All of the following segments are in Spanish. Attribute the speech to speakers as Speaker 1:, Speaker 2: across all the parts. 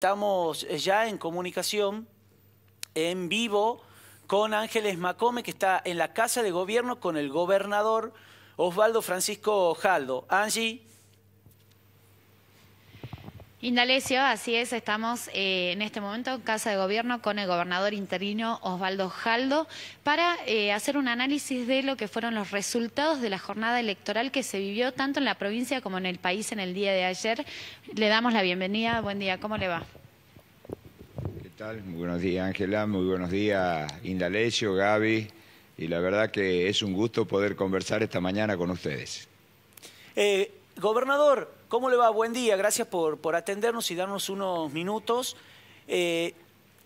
Speaker 1: Estamos eh, ya en comunicación en vivo con Ángeles Macome, que está en la Casa de Gobierno con el gobernador Osvaldo Francisco Jaldo. Angie.
Speaker 2: Indalecio, así es, estamos eh, en este momento en Casa de Gobierno con el gobernador interino Osvaldo Jaldo para eh, hacer un análisis de lo que fueron los resultados de la jornada electoral que se vivió tanto en la provincia como en el país en el día de ayer. Le damos la bienvenida, buen día, ¿cómo le va?
Speaker 3: ¿Qué tal? Muy buenos días, Ángela, muy buenos días, Indalecio, Gaby, y la verdad que es un gusto poder conversar esta mañana con ustedes.
Speaker 1: Eh, gobernador, ¿Cómo le va? Buen día, gracias por, atendernos y darnos unos minutos. Eh,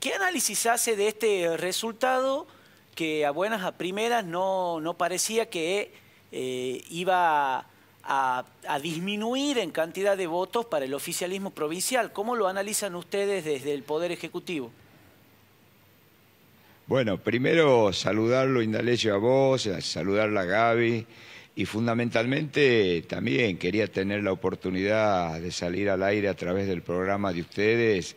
Speaker 1: ¿Qué análisis hace de este resultado que a buenas a primeras no, parecía que eh, iba a, disminuir en cantidad de votos para el oficialismo provincial? ¿Cómo lo analizan ustedes desde el Poder Ejecutivo?
Speaker 3: Bueno, primero saludarlo, Indalecio, a vos, saludarla a Gaby y fundamentalmente también quería tener la oportunidad de salir al aire a través del programa de ustedes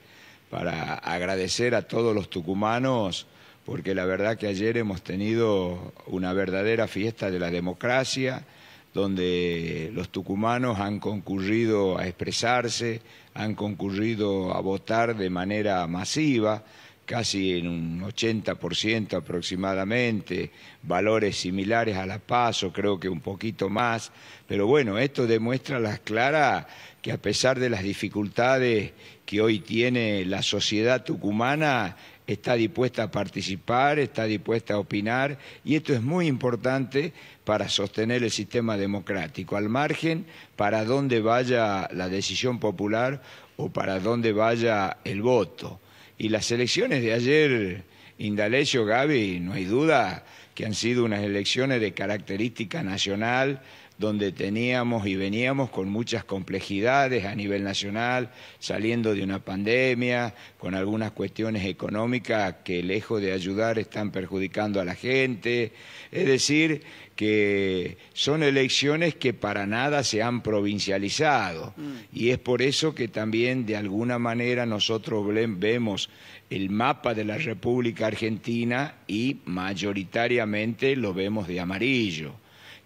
Speaker 3: para agradecer a todos los tucumanos porque la verdad que ayer hemos tenido una verdadera fiesta de la democracia donde los tucumanos han concurrido a expresarse, han concurrido a votar de manera masiva casi en un 80% aproximadamente, valores similares a la PASO, creo que un poquito más, pero bueno, esto demuestra las claras que a pesar de las dificultades que hoy tiene la sociedad tucumana, está dispuesta a participar, está dispuesta a opinar, y esto es muy importante para sostener el sistema democrático, al margen para dónde vaya la decisión popular o para dónde vaya el voto. Y las elecciones de ayer, Indalecio, Gaby, no hay duda que han sido unas elecciones de característica nacional, donde teníamos y veníamos con muchas complejidades a nivel nacional, saliendo de una pandemia, con algunas cuestiones económicas que lejos de ayudar están perjudicando a la gente. Es decir, que son elecciones que para nada se han provincializado mm. y es por eso que también de alguna manera nosotros vemos el mapa de la República Argentina y mayoritariamente lo vemos de amarillo.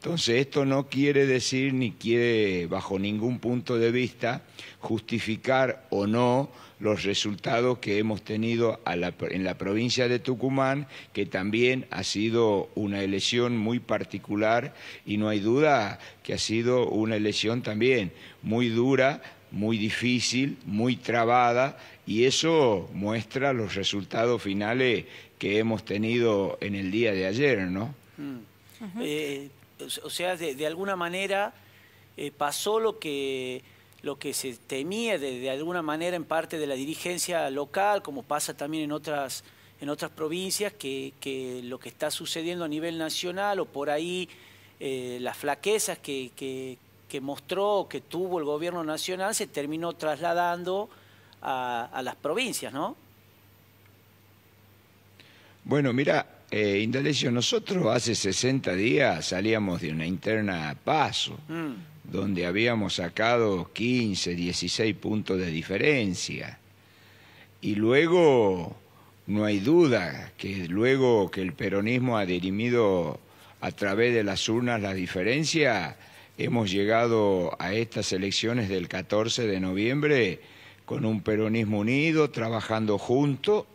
Speaker 3: Entonces, esto no quiere decir ni quiere, bajo ningún punto de vista, justificar o no los resultados que hemos tenido en la provincia de Tucumán, que también ha sido una elección muy particular y no hay duda que ha sido una elección también muy dura, muy difícil, muy trabada y eso muestra los resultados finales que hemos tenido en el día de ayer, ¿no?
Speaker 1: Mm o sea, de, alguna manera eh, pasó lo que, lo que se temía de, alguna manera en parte de la dirigencia local, como pasa también en otras, en otras provincias, que, lo que está sucediendo a nivel nacional o por ahí eh, las flaquezas que, que, que, mostró, que tuvo el gobierno nacional, se terminó trasladando a, a las provincias, ¿no?
Speaker 3: Bueno, mira, eh, Indalecio, nosotros hace 60 días salíamos de una interna a paso,
Speaker 1: mm.
Speaker 3: donde habíamos sacado 15, 16 puntos de diferencia. Y luego, no hay duda que luego que el peronismo ha dirimido a través de las urnas la diferencia, hemos llegado a estas elecciones del 14 de noviembre con un peronismo unido, trabajando juntos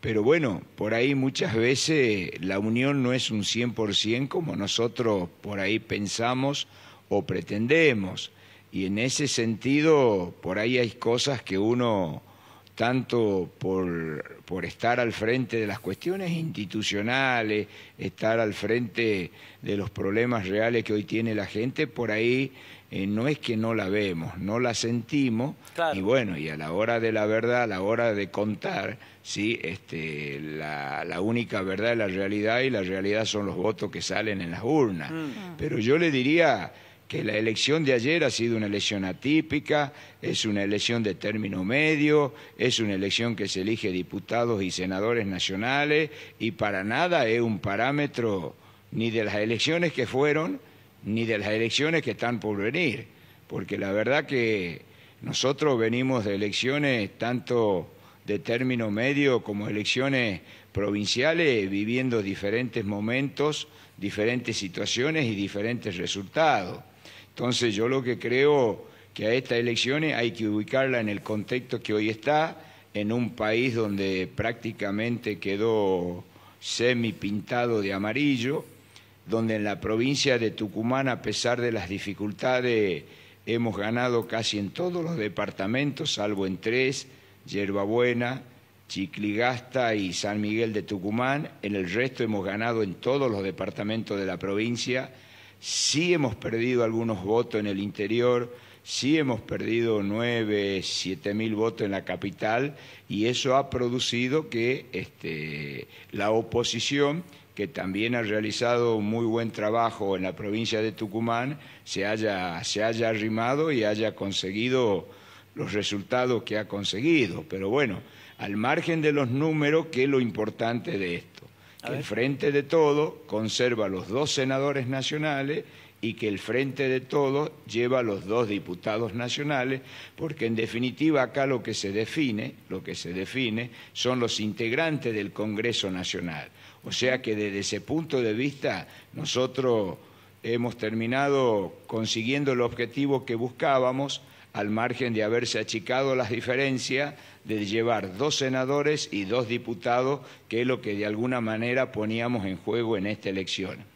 Speaker 3: pero bueno, por ahí muchas veces la unión no es un 100% como nosotros por ahí pensamos o pretendemos. Y en ese sentido, por ahí hay cosas que uno tanto por, por, estar al frente de las cuestiones institucionales, estar al frente de los problemas reales que hoy tiene la gente, por ahí eh, no es que no la vemos, no la sentimos, y bueno, y a la hora de la verdad, a la hora de contar, sí, este, la, única verdad es la realidad, y la realidad son los votos que salen en las urnas. Mm. Pero yo le diría que la elección de ayer ha sido una elección atípica, es una elección de término medio, es una elección que se elige diputados y senadores nacionales y para nada es un parámetro ni de las elecciones que fueron ni de las elecciones que están por venir, porque la verdad que nosotros venimos de elecciones tanto de término medio como elecciones provinciales viviendo diferentes momentos, diferentes situaciones y diferentes resultados. Entonces yo lo que creo que a estas elecciones hay que ubicarla en el contexto que hoy está, en un país donde prácticamente quedó semi pintado de amarillo, donde en la provincia de Tucumán, a pesar de las dificultades, hemos ganado casi en todos los departamentos, salvo en tres, Yerbabuena, Chicligasta y San Miguel de Tucumán. En el resto hemos ganado en todos los departamentos de la provincia sí hemos perdido algunos votos en el interior, sí hemos perdido 9, 7 mil votos en la capital y eso ha producido que este, la oposición, que también ha realizado un muy buen trabajo en la provincia de Tucumán, se haya, se haya arrimado y haya conseguido los resultados que ha conseguido. Pero bueno, al margen de los números, ¿qué es lo importante de esto? que el Frente de Todo conserva los dos senadores nacionales y que el Frente de Todo lleva a los dos diputados nacionales, porque en definitiva acá lo que se define, lo que se define son los integrantes del Congreso Nacional. O sea que desde ese punto de vista nosotros hemos terminado consiguiendo el objetivo que buscábamos, al margen de haberse achicado las diferencias de llevar dos senadores y dos diputados, que es lo que de alguna manera poníamos en juego en esta elección.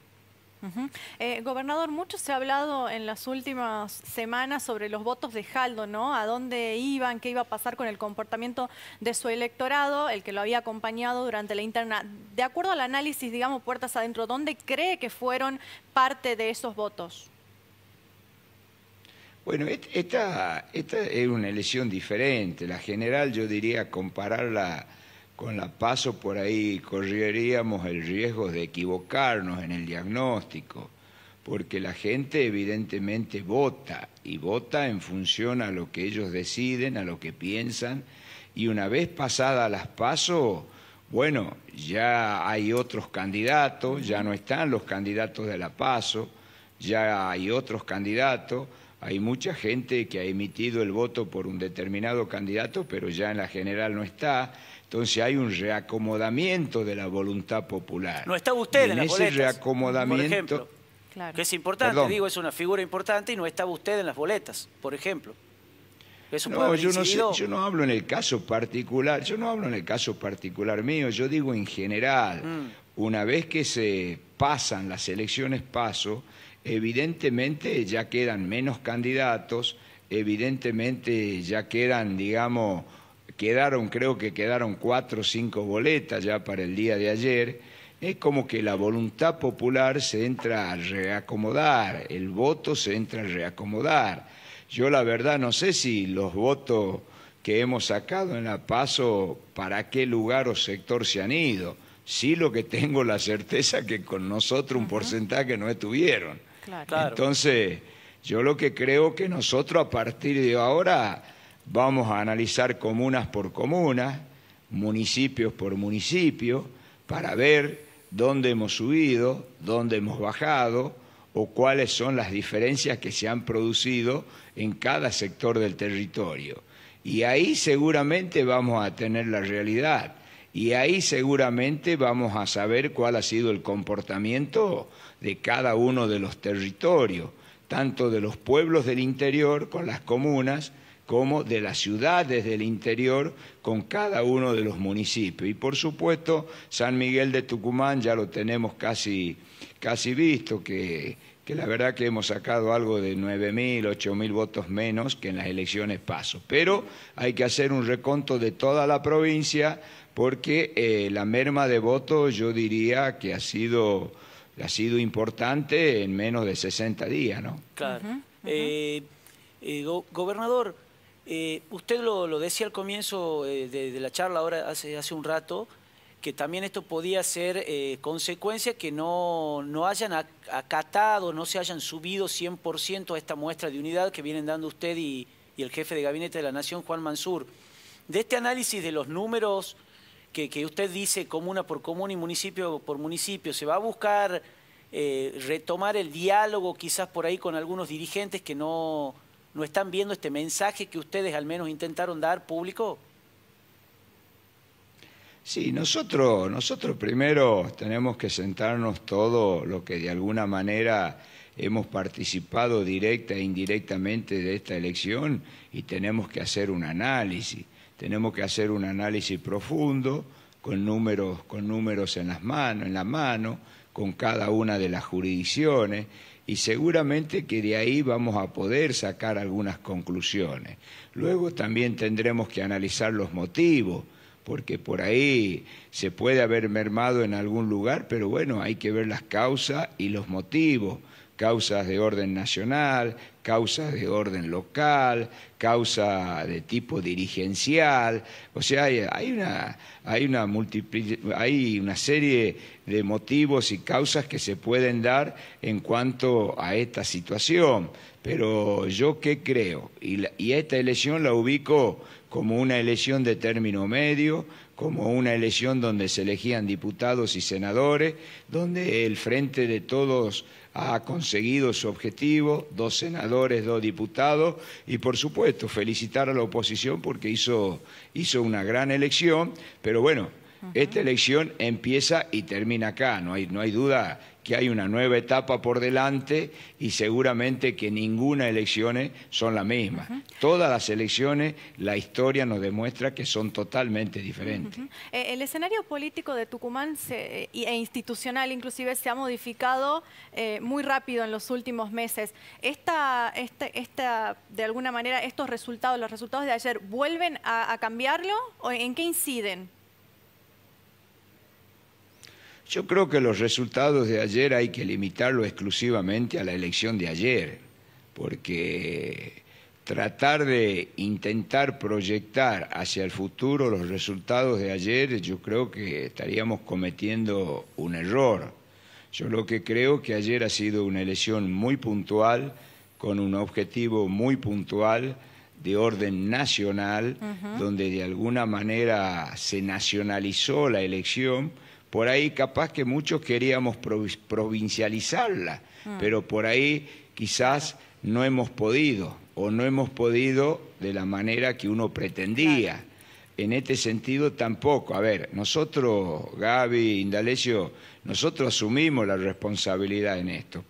Speaker 2: Eh, gobernador, mucho se ha hablado en las últimas semanas sobre los votos de Jaldo, ¿no? ¿A dónde iban? ¿Qué iba a pasar con el comportamiento de su electorado, el que lo había acompañado durante la interna? De acuerdo al análisis, digamos, puertas adentro, ¿dónde cree que fueron parte de esos votos?
Speaker 3: Bueno, esta, es una elección diferente. La general, yo diría, compararla con la paso por ahí, correríamos el riesgo de equivocarnos en el diagnóstico, porque la gente evidentemente vota y vota en función a lo que ellos deciden, a lo que piensan, y una vez pasada las paso, bueno, ya hay otros candidatos, ya no están los candidatos de la paso, ya hay otros candidatos hay mucha gente que ha emitido el voto por un determinado candidato, pero ya en la general no está. Entonces hay un reacomodamiento de la voluntad popular. No estaba usted en, las boletas, reacomodamiento, por ejemplo,
Speaker 1: que es importante, digo, es una figura importante y no estaba usted en las boletas, por ejemplo. no, yo no, yo no
Speaker 3: hablo en el caso particular, yo no hablo en el caso particular mío, yo digo en general. Mm. Una vez que se pasan las elecciones paso, evidentemente ya quedan menos candidatos, evidentemente ya quedan, digamos, quedaron, creo que quedaron cuatro o cinco boletas ya para el día de ayer, es como que la voluntad popular se entra a reacomodar, el voto se entra a reacomodar. Yo la verdad no sé si los votos que hemos sacado en la paso, para qué lugar o sector se han ido. Sí lo que tengo la certeza que con nosotros un porcentaje no estuvieron. Entonces, yo lo que creo que nosotros a partir de ahora vamos a analizar comunas por comunas, municipios por municipio, para ver dónde hemos subido, dónde hemos bajado o cuáles son las diferencias que se han producido en cada sector del territorio. Y ahí seguramente vamos a tener la realidad y ahí seguramente vamos a saber cuál ha sido el comportamiento de cada uno de los territorios, tanto de los pueblos del interior con las comunas, como de las ciudades del interior con cada uno de los municipios. Y por supuesto, San Miguel de Tucumán ya lo tenemos casi, casi visto, que que la verdad que hemos sacado algo de 9.000, 8.000 votos menos que en las elecciones paso. Pero hay que hacer un reconto de toda la provincia porque eh, la merma de votos yo diría que ha sido, ha sido importante en menos de 60 días, ¿no?
Speaker 1: Claro. Eh, eh, gobernador, usted lo, decía al comienzo de, de, la charla ahora hace, hace un rato, que también esto podía ser eh, consecuencia que no, hayan acatado, no se hayan subido 100% a esta muestra de unidad que vienen dando usted y, el jefe de gabinete de la Nación, Juan Mansur. De este análisis de los números que, usted dice comuna por comuna y municipio por municipio, ¿se va a buscar eh, retomar el diálogo quizás por ahí con algunos dirigentes que no, no están viendo este mensaje que ustedes al menos intentaron dar público?
Speaker 3: Sí, nosotros, nosotros primero tenemos que sentarnos todo lo que de alguna manera hemos participado directa e indirectamente de esta elección y tenemos que hacer un análisis. Tenemos que hacer un análisis profundo con números, con números en las manos, en la mano, con cada una de las jurisdicciones y seguramente que de ahí vamos a poder sacar algunas conclusiones. Luego también tendremos que analizar los motivos porque por ahí se puede haber mermado en algún lugar, pero bueno, hay que ver las causas y los motivos, causas de orden nacional, causas de orden local, causas de tipo dirigencial, o sea, hay una, hay una, hay una serie de motivos y causas que se pueden dar en cuanto a esta situación, pero yo qué creo, y, y esta elección la ubico como una elección de término medio, como una elección donde se elegían diputados y senadores, donde el Frente de Todos ha conseguido su objetivo, dos senadores, dos diputados, y por supuesto felicitar a la oposición porque hizo, hizo una gran elección, pero bueno, esta elección empieza y termina acá, no hay, no hay duda que hay una nueva etapa por delante y seguramente que ninguna elecciones son la misma. Todas las elecciones, la historia nos demuestra que son totalmente diferentes.
Speaker 2: Eh, el escenario político de Tucumán eh, e institucional inclusive se ha modificado eh, muy rápido en los últimos meses. Este, esta, de alguna manera, estos resultados, los resultados de ayer, ¿vuelven a cambiarlo o en qué inciden?
Speaker 3: Yo creo que los resultados de ayer hay que limitarlo exclusivamente a la elección de ayer, porque tratar de intentar proyectar hacia el futuro los resultados de ayer, yo creo que estaríamos cometiendo un error. Yo lo que creo que ayer ha sido una elección muy puntual, con un objetivo muy puntual de orden nacional, donde de alguna manera se nacionalizó la elección por ahí capaz que muchos queríamos provincializarla, mm. pero por ahí quizás no hemos podido o no hemos podido de la manera que uno pretendía. En este sentido tampoco. A ver, nosotros, Gaby, Indalecio, nosotros asumimos la responsabilidad en esto.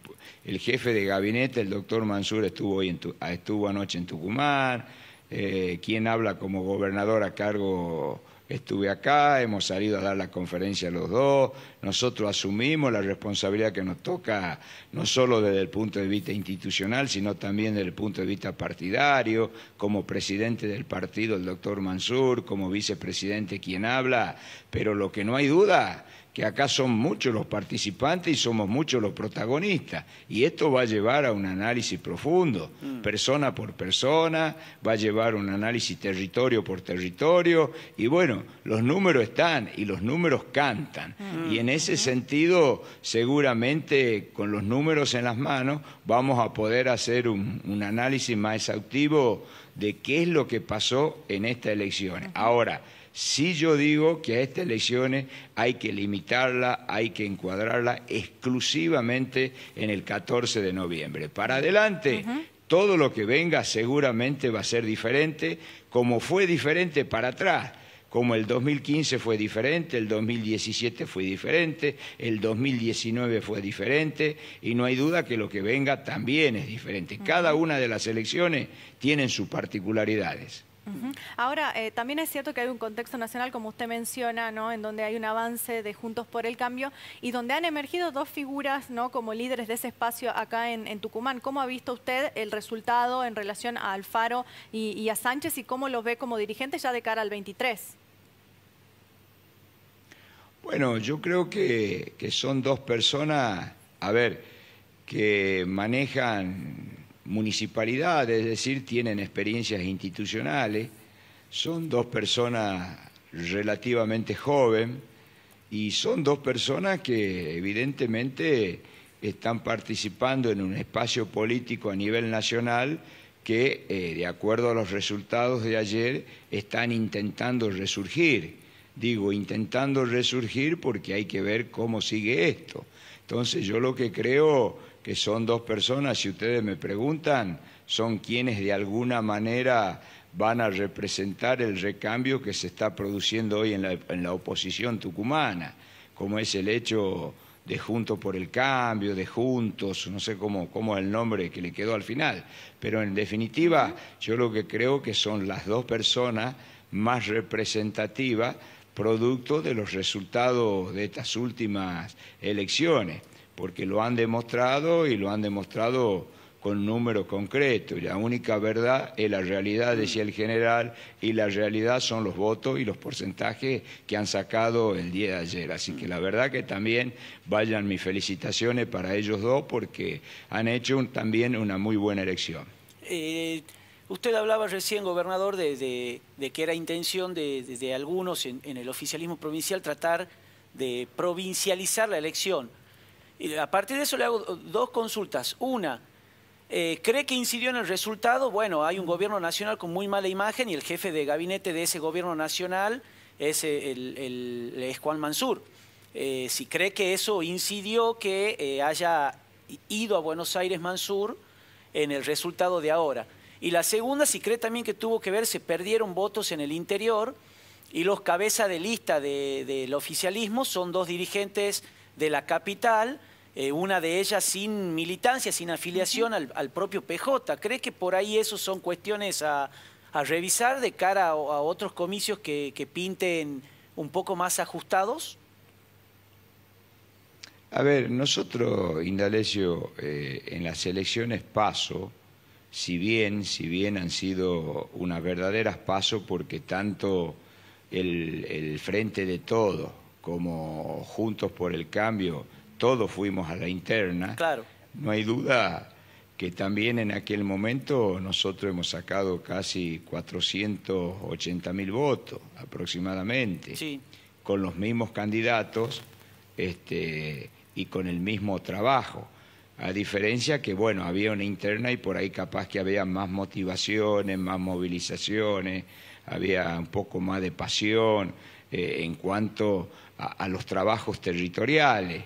Speaker 3: El jefe de gabinete, el doctor Mansur, estuvo, hoy en estuvo anoche en Tucumán. Eh, quien habla como gobernador a cargo estuve acá, hemos salido a dar la conferencia los dos, nosotros asumimos la responsabilidad que nos toca, no solo desde el punto de vista institucional, sino también desde el punto de vista partidario, como presidente del partido el doctor Mansur, como vicepresidente quien habla, pero lo que no hay duda que acá son muchos los participantes y somos muchos los protagonistas. Y esto va a llevar a un análisis profundo, mm. persona por persona, va a llevar un análisis territorio por territorio. Y bueno, los números están y los números cantan. Mm. Y en ese sentido, seguramente con los números en las manos, vamos a poder hacer un, un análisis más exhaustivo de qué es lo que pasó en estas elecciones. Ahora, si yo digo que a estas elecciones hay que limitarla, hay que encuadrarla exclusivamente en el 14 de noviembre. Para adelante, todo lo que venga seguramente va a ser diferente, como fue diferente para atrás como el 2015 fue diferente, el 2017 fue diferente, el 2019 fue diferente, y no hay duda que lo que venga también es diferente. Cada una de las elecciones tiene sus particularidades.
Speaker 2: Ahora, eh, también es cierto que hay un contexto nacional, como usted menciona, ¿no? en donde hay un avance de Juntos por el Cambio y donde han emergido dos figuras ¿no? como líderes de ese espacio acá en, Tucumán. ¿Cómo ha visto usted el resultado en relación a Alfaro y, a Sánchez y cómo los ve como dirigentes ya de cara al 23?
Speaker 3: Bueno, yo creo que son dos personas, a ver, que manejan municipalidades, es decir, tienen experiencias institucionales, son dos personas relativamente jóvenes y son dos personas que evidentemente están participando en un espacio político a nivel nacional que, eh, de acuerdo a los resultados de ayer, están intentando resurgir. Digo, intentando resurgir porque hay que ver cómo sigue esto. Entonces yo lo que creo que son dos personas, si ustedes me preguntan, son quienes de alguna manera van a representar el recambio que se está produciendo hoy en la, oposición tucumana, como es el hecho de Juntos por el Cambio, de Juntos, no sé cómo, cómo es el nombre que le quedó al final, pero en definitiva yo lo que creo que son las dos personas más representativas producto de los resultados de estas últimas elecciones porque lo han demostrado y lo han demostrado con números concretos. La única verdad es la realidad, decía el general, y la realidad son los votos y los porcentajes que han sacado el día de ayer. Así que la verdad que también vayan mis felicitaciones para ellos dos porque han hecho también una muy buena elección.
Speaker 1: Eh, usted hablaba recién, gobernador, de, que era intención de, algunos en el oficialismo provincial tratar de provincializar la elección a partir de eso le hago dos consultas. Una, eh, ¿cree que incidió en el resultado? Bueno, hay un gobierno nacional con muy mala imagen y el jefe de gabinete de ese gobierno nacional es, eh, el, Juan Mansur. Eh, si cree que eso incidió que haya ido a Buenos Aires Mansur en el resultado de ahora. Y la segunda, si cree también que tuvo que ver, se perdieron votos en el interior y los cabezas de lista del oficialismo son dos dirigentes de la capital, eh, una de ellas sin militancia, sin afiliación al, propio PJ. ¿Cree que por ahí eso son cuestiones a, revisar de cara a, otros comicios que, pinten un poco más ajustados?
Speaker 3: A ver, nosotros, Indalecio, eh, en las elecciones paso, si bien, si bien han sido unas verdaderas paso, porque tanto el, el frente de todo como Juntos por el Cambio, todos fuimos a la interna, claro. no hay duda que también en aquel momento nosotros hemos sacado casi 480 mil votos aproximadamente, sí. con los mismos candidatos este, y con el mismo trabajo. A diferencia que, bueno, había una interna y por ahí capaz que había más motivaciones, más movilizaciones, había un poco más de pasión. Eh, en cuanto a, los trabajos territoriales,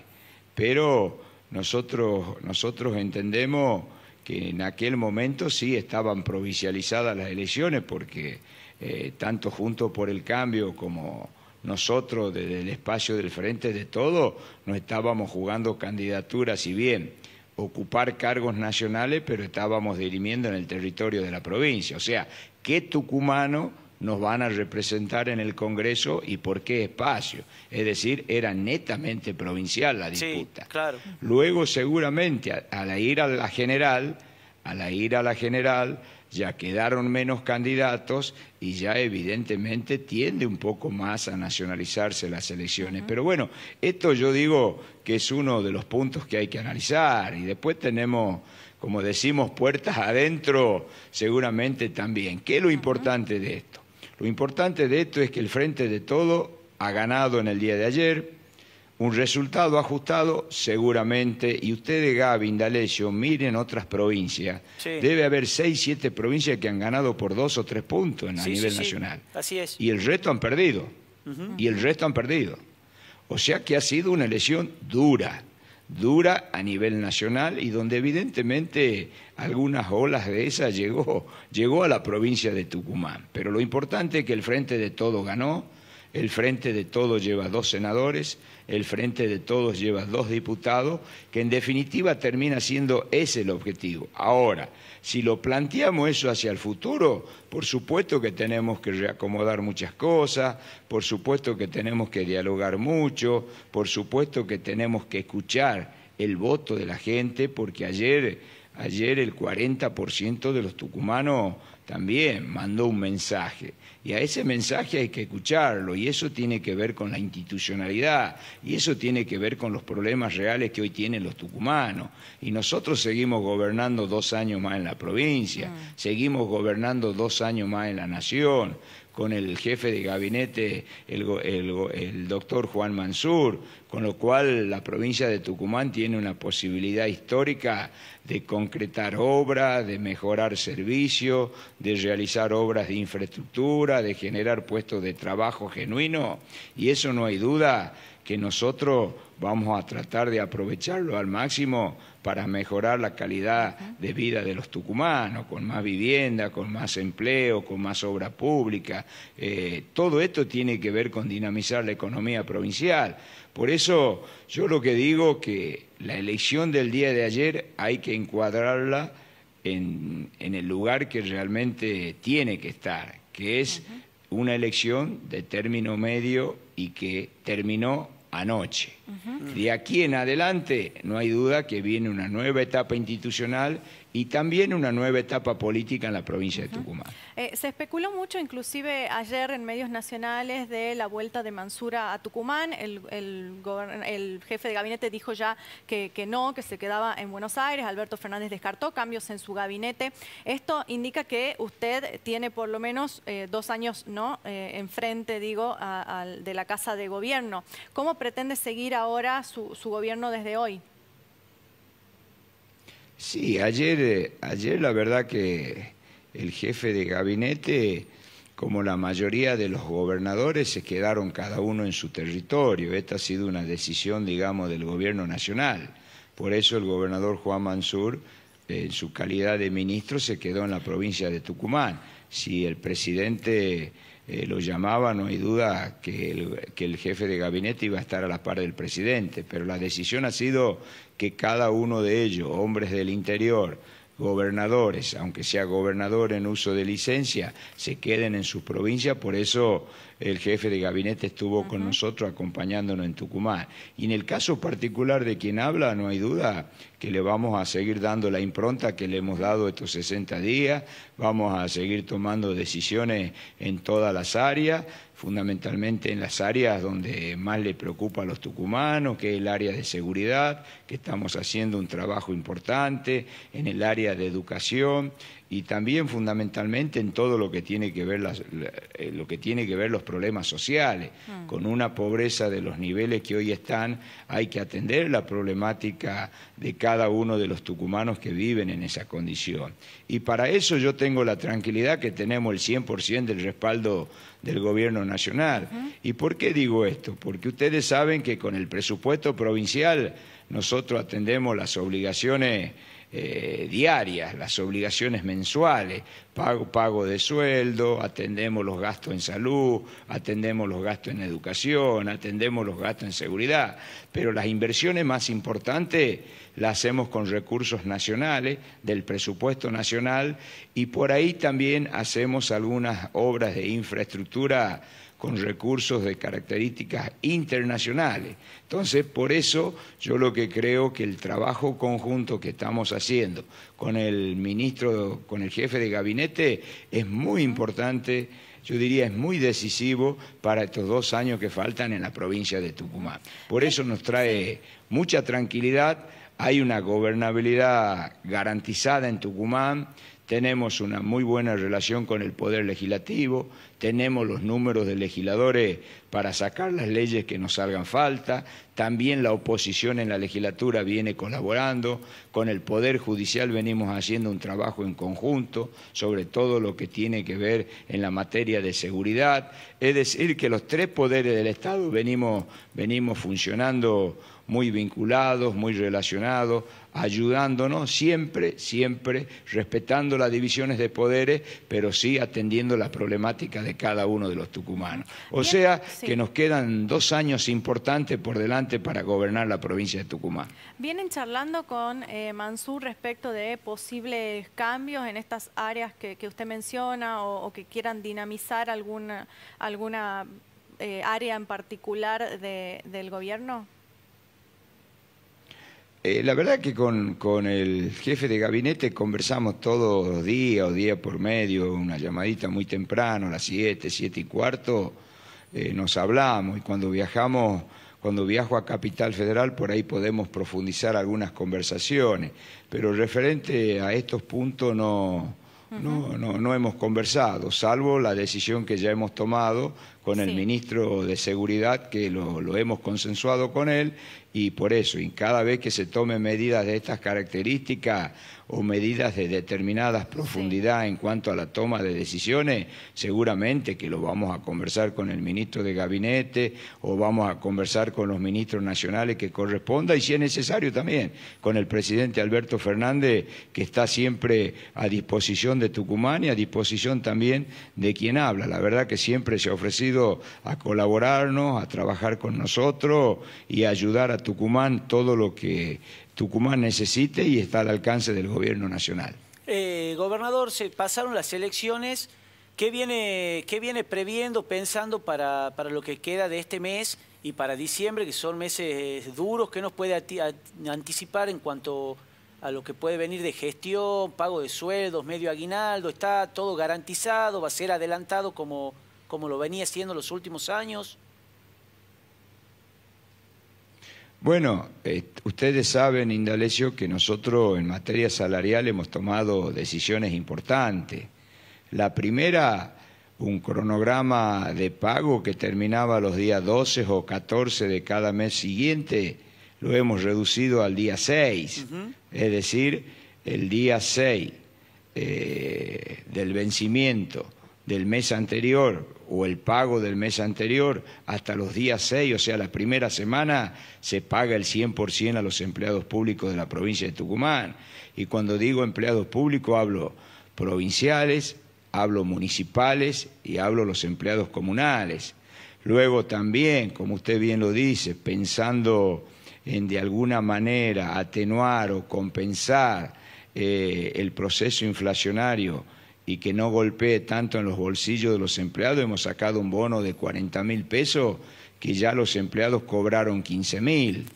Speaker 3: pero nosotros, nosotros entendemos que en aquel momento sí estaban provincializadas las elecciones porque eh, tanto Juntos por el Cambio como nosotros desde el espacio del Frente de Todo no estábamos jugando candidaturas, y bien ocupar cargos nacionales, pero estábamos dirimiendo en el territorio de la provincia. O sea, que tucumano nos van a representar en el Congreso y por qué espacio. Es decir, era netamente provincial la disputa. Luego, seguramente, a, la ir a la general, a la ir a la general, ya quedaron menos candidatos y ya evidentemente tiende un poco más a nacionalizarse las elecciones. Pero bueno, esto yo digo que es uno de los puntos que hay que analizar y después tenemos, como decimos, puertas adentro seguramente también. ¿Qué es lo importante de esto? Lo importante de esto es que el Frente de Todo ha ganado en el día de ayer, un resultado ajustado seguramente, y ustedes, Gavin, Indalecio, miren otras provincias. Debe haber seis, siete provincias que han ganado por dos o tres puntos a nivel nacional. Así es. Y el resto han perdido. Y el resto han perdido. O sea que ha sido una elección dura dura a nivel nacional y donde evidentemente algunas olas de esas llegó, llegó a la provincia de Tucumán. Pero lo importante es que el Frente de Todo ganó, el Frente de Todos lleva dos senadores, el Frente de Todos lleva dos diputados, que en definitiva termina siendo ese el objetivo. Ahora, si lo planteamos eso hacia el futuro, por supuesto que tenemos que reacomodar muchas cosas, por supuesto que tenemos que dialogar mucho, por supuesto que tenemos que escuchar el voto de la gente, porque ayer, ayer el 40% de los tucumanos también mandó un mensaje. Y a ese mensaje hay que escucharlo, y eso tiene que ver con la institucionalidad, y eso tiene que ver con los problemas reales que hoy tienen los tucumanos. Y nosotros seguimos gobernando dos años más en la provincia, mm. seguimos gobernando dos años más en la nación con el jefe de gabinete, el, doctor Juan Mansur, con lo cual la provincia de Tucumán tiene una posibilidad histórica de concretar obras, de mejorar servicios, de realizar obras de infraestructura, de generar puestos de trabajo genuino, y eso no hay duda que nosotros vamos a tratar de aprovecharlo al máximo para mejorar la calidad de vida de los tucumanos, con más vivienda, con más empleo, con más obra pública. Eh, todo esto tiene que ver con dinamizar la economía provincial. Por eso yo lo que digo que la elección del día de ayer hay que encuadrarla en el lugar que realmente tiene que estar, que es una elección de término medio y que terminó anoche. De aquí en adelante no hay duda que viene una nueva etapa institucional y también una nueva etapa política en la provincia de Tucumán.
Speaker 2: Eh, se especuló mucho, inclusive ayer en medios nacionales, de la vuelta de Mansura a Tucumán. El, el, jefe de gabinete dijo ya que, que, no, que se quedaba en Buenos Aires. Alberto Fernández descartó cambios en su gabinete. Esto indica que usted tiene por lo menos eh, dos años no eh, enfrente, digo, de la Casa de Gobierno. ¿Cómo pretende seguir ahora su, gobierno desde hoy.
Speaker 3: Sí, ayer, eh, ayer la verdad que el jefe de gabinete, como la mayoría de los gobernadores, se quedaron cada uno en su territorio. Esta ha sido una decisión, digamos, del gobierno nacional. Por eso el gobernador Juan Mansur, en su calidad de ministro, se quedó en la provincia de Tucumán. Si el presidente eh, lo llamaba, no hay duda que el, que el jefe de gabinete iba a estar a la par del presidente, pero la decisión ha sido que cada uno de ellos, hombres del interior, gobernadores, aunque sea gobernador en uso de licencia, se queden en su provincia, por eso el jefe de gabinete estuvo con nosotros acompañándonos en Tucumán. Y en el caso particular de quien habla, no hay duda que le vamos a seguir dando la impronta que le hemos dado estos 60 días, vamos a seguir tomando decisiones en todas las áreas, fundamentalmente en las áreas donde más le preocupa a los tucumanos, que es el área de seguridad, que estamos haciendo un trabajo importante, en el área de educación, y también fundamentalmente en todo lo que tiene que ver, las, eh, lo que tiene que ver los problemas sociales. Mm. Con una pobreza de los niveles que hoy están, hay que atender la problemática de cada uno de los tucumanos que viven en esa condición. Y para eso yo tengo la tranquilidad que tenemos el 100% del respaldo del gobierno nacional. ¿Y por qué digo esto? Porque ustedes saben que con el presupuesto provincial nosotros atendemos las obligaciones eh, diarias, las obligaciones mensuales, pago, pago de sueldo, atendemos los gastos en salud, atendemos los gastos en educación, atendemos los gastos en seguridad, pero las inversiones más importantes las hacemos con recursos nacionales, del presupuesto nacional, y por ahí también hacemos algunas obras de infraestructura con recursos de características internacionales. Entonces, por eso yo lo que creo que el trabajo conjunto que estamos haciendo con el ministro, con el jefe de gabinete, es muy importante yo diría es muy decisivo para estos dos años que faltan en la provincia de Tucumán. Por eso nos trae mucha tranquilidad, hay una gobernabilidad garantizada en Tucumán, tenemos una muy buena relación con el Poder Legislativo, tenemos los números de legisladores para sacar las leyes que nos salgan falta, también la oposición en la legislatura viene colaborando, con el Poder Judicial venimos haciendo un trabajo en conjunto sobre todo lo que tiene que ver en la materia de seguridad, es decir, que los tres poderes del Estado venimos, venimos funcionando muy vinculados, muy relacionados, ayudándonos, siempre, siempre respetando las divisiones de poderes, pero sí atendiendo las problemáticas de cada uno de los tucumanos. O sea que nos quedan dos años importantes por delante para gobernar la provincia de Tucumán.
Speaker 2: Vienen charlando con eh, Mansur respecto de posibles cambios en estas áreas que, usted menciona o, que quieran dinamizar alguna, alguna eh, área en particular del gobierno.
Speaker 3: Eh, la verdad que con, el jefe de gabinete conversamos todos día días o día por medio, una llamadita muy temprano, a las 7, 7 y cuarto, eh, nos hablamos y cuando viajamos, cuando viajo a Capital Federal, por ahí podemos profundizar algunas conversaciones, pero referente a estos puntos no, no, hemos conversado, salvo la decisión que ya hemos tomado, con el ministro de Seguridad, que lo, hemos consensuado con él, y por eso, y cada vez que se tomen medidas de estas características o medidas de determinadas profundidad en cuanto a la toma de decisiones, seguramente que lo vamos a conversar con el ministro de Gabinete o vamos a conversar con los ministros nacionales que corresponda, y si es necesario también con el presidente Alberto Fernández, que está siempre a disposición de Tucumán y a disposición también de quien habla. La verdad que siempre se ha ofrecido a colaborarnos, a trabajar con nosotros y a ayudar a Tucumán todo lo que Tucumán necesite y está al alcance del gobierno nacional.
Speaker 1: Eh, gobernador, se pasaron las elecciones. ¿Qué viene, viene previendo, pensando para, para lo que queda de este mes y para diciembre, que son meses duros? ¿Qué nos puede anticipar en cuanto a lo que puede venir de gestión, pago de sueldos, medio aguinaldo, está todo garantizado, va a ser adelantado como como lo venía haciendo los últimos años?
Speaker 3: Bueno, eh, ustedes saben, Indalecio, que nosotros en materia salarial hemos tomado decisiones importantes. La primera, un cronograma de pago que terminaba los días 12 o 14 de cada mes siguiente, lo hemos reducido al día 6, es decir, el día 6 eh, del vencimiento del mes anterior o el pago del mes anterior hasta los días 6, o sea, la primera semana, se paga el 100% a los empleados públicos de la provincia de Tucumán. Y cuando digo empleados públicos, hablo provinciales, hablo municipales y hablo los empleados comunales. Luego también, como usted bien lo dice, pensando en de alguna manera atenuar o compensar eh, el proceso inflacionario, y que no golpee tanto en los bolsillos de los empleados. Hemos sacado un bono de 40 mil pesos que ya los empleados cobraron 15 mil.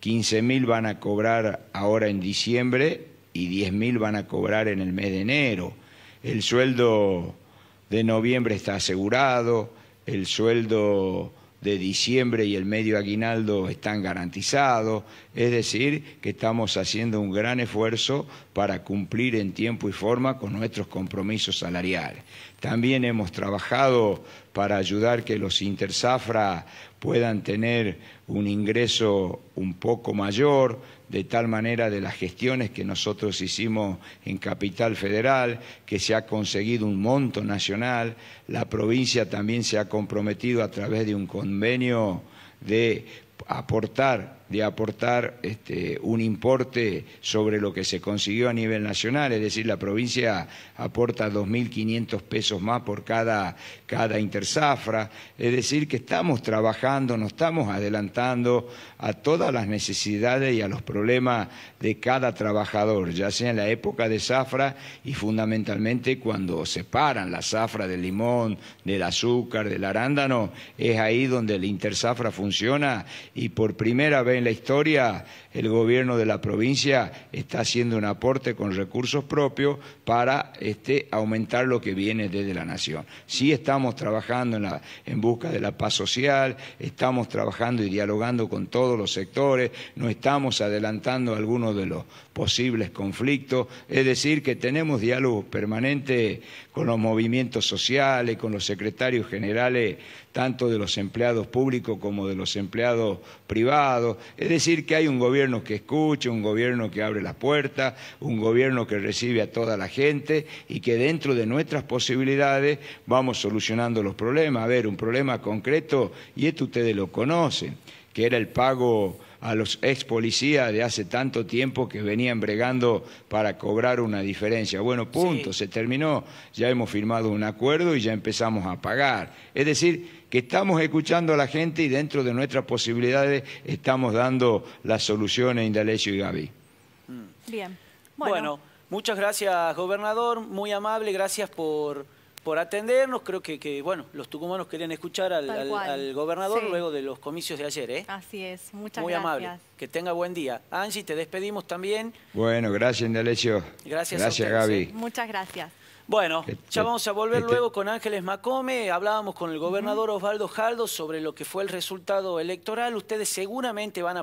Speaker 3: 15 mil van a cobrar ahora en diciembre y 10 mil van a cobrar en el mes de enero. El sueldo de noviembre está asegurado, el sueldo de diciembre y el medio aguinaldo están garantizados, es decir, que estamos haciendo un gran esfuerzo para cumplir en tiempo y forma con nuestros compromisos salariales. También hemos trabajado para ayudar que los intersafra puedan tener un ingreso un poco mayor, de tal manera de las gestiones que nosotros hicimos en Capital Federal, que se ha conseguido un monto nacional, la provincia también se ha comprometido a través de un convenio de aportar de aportar este, un importe sobre lo que se consiguió a nivel nacional, es decir, la provincia aporta 2.500 pesos más por cada, cada intersafra, es decir, que estamos trabajando, nos estamos adelantando a todas las necesidades y a los problemas de cada trabajador, ya sea en la época de zafra y fundamentalmente cuando se paran la zafra del limón, del azúcar, del arándano, es ahí donde el intersafra funciona y por primera vez en la historia, el gobierno de la provincia está haciendo un aporte con recursos propios para este, aumentar lo que viene desde la nación. Sí estamos trabajando en, en busca de la paz social, estamos trabajando y dialogando con todos los sectores, no estamos adelantando algunos de los posibles conflictos, es decir, que tenemos diálogo permanente con los movimientos sociales, con los secretarios generales tanto de los empleados públicos como de los empleados privados. Es decir, que hay un gobierno que escucha, un gobierno que abre las puertas, un gobierno que recibe a toda la gente y que dentro de nuestras posibilidades vamos solucionando los problemas. A ver, un problema concreto, y esto ustedes lo conocen que era el pago a los ex policías de hace tanto tiempo que venían bregando para cobrar una diferencia. Bueno, punto, se terminó, ya hemos firmado un acuerdo y ya empezamos a pagar. Es decir, que estamos escuchando a la gente y dentro de nuestras posibilidades estamos dando las soluciones Indalecio y
Speaker 1: Gaby.
Speaker 2: Mm. Bien. bueno,
Speaker 1: muchas gracias, gobernador, muy amable, gracias por por atendernos. Creo que, que, bueno, los tucumanos querían escuchar al, gobernador luego de los comicios de ayer. ¿eh?
Speaker 2: Así es, muchas gracias. Muy amable. Que
Speaker 1: tenga buen día. Angie, te despedimos también.
Speaker 3: Bueno, gracias, Indalecio. Gracias, a Gaby. ¿eh?
Speaker 2: Muchas gracias.
Speaker 1: Bueno, ya vamos a volver luego con Ángeles Macome. Hablábamos con el gobernador Osvaldo Jaldo sobre lo que fue el resultado electoral. Ustedes seguramente van a